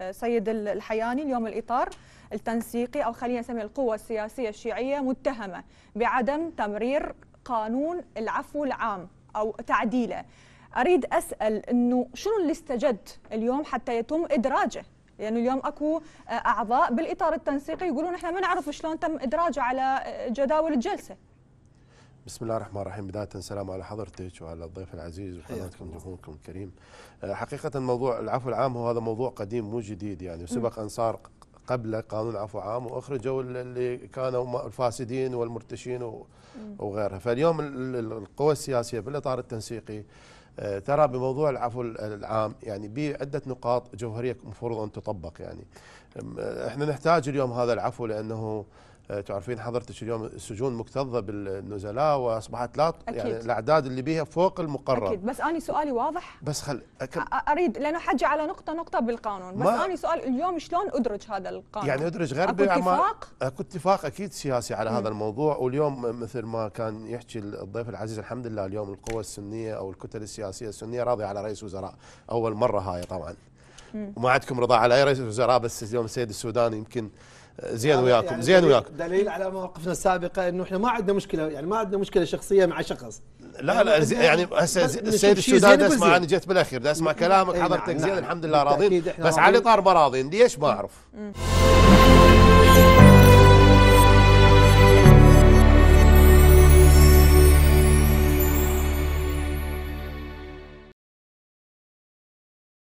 آه، سيد الحياني اليوم الإطار التنسيقي أو خلينا نسميه القوة السياسية الشيعية متهمة بعدم تمرير قانون العفو العام أو تعديله أريد أسأل أنه شنو اللي استجد اليوم حتى يتم إدراجه لانه يعني اليوم اكو آه، اعضاء بالاطار التنسيقي يقولون احنا ما نعرف شلون تم ادراجه على آه، جداول الجلسه بسم الله الرحمن الرحيم بداية السلام على حضرتك وعلى الضيف العزيز وحضرتكم جمهوركم الكريم آه، حقيقة موضوع العفو العام هو هذا موضوع قديم مو جديد يعني سبق أن صار قبل قانون عفو عام واخرجوا اللي كانوا الفاسدين والمرتشين وغيرها فاليوم القوى السياسيه في الاطار التنسيقي آه، ترى بموضوع العفو العام يعني بعده نقاط جوهريه المفروض ان تطبق يعني آه، احنا نحتاج اليوم هذا العفو لانه آه، تعرفين حضرتك اليوم السجون مكتظه بالنزلاء واصبحت لا يعني أكيد. يعني الاعداد اللي بيها فوق المقرر اكيد بس اني سؤالي واضح بس خل أكل... اريد لانه حجي على نقطه نقطه بالقانون بس ما... اني سؤال اليوم شلون ادرج هذا القانون يعني ادرج غير اكو اتفاق اكو اتفاق اكيد سياسي على هذا الموضوع واليوم مثل ما كان يحكي الضيف العزيز الحمد لله اليوم القوى السنيه او الكتل السياسيه السنيه راضيه على رئيس وزراء اول مره هاي طبعا وما عندكم رضا على اي رئيس وزراء بس اليوم السيد السوداني يمكن زين يعني وياكم يعني زياد وياكم دليل على مواقفنا السابقه انه احنا ما عندنا مشكله يعني ما عندنا مشكله شخصيه مع شخص لا يعني لا يعني هسه السيد السودان اسمع انا جيت بالاخير اسمع إيه، كلامك حضرتك إيه، نعم، زين الحمد نعم. لله راضين بس علي طار راضين ليش ما اعرف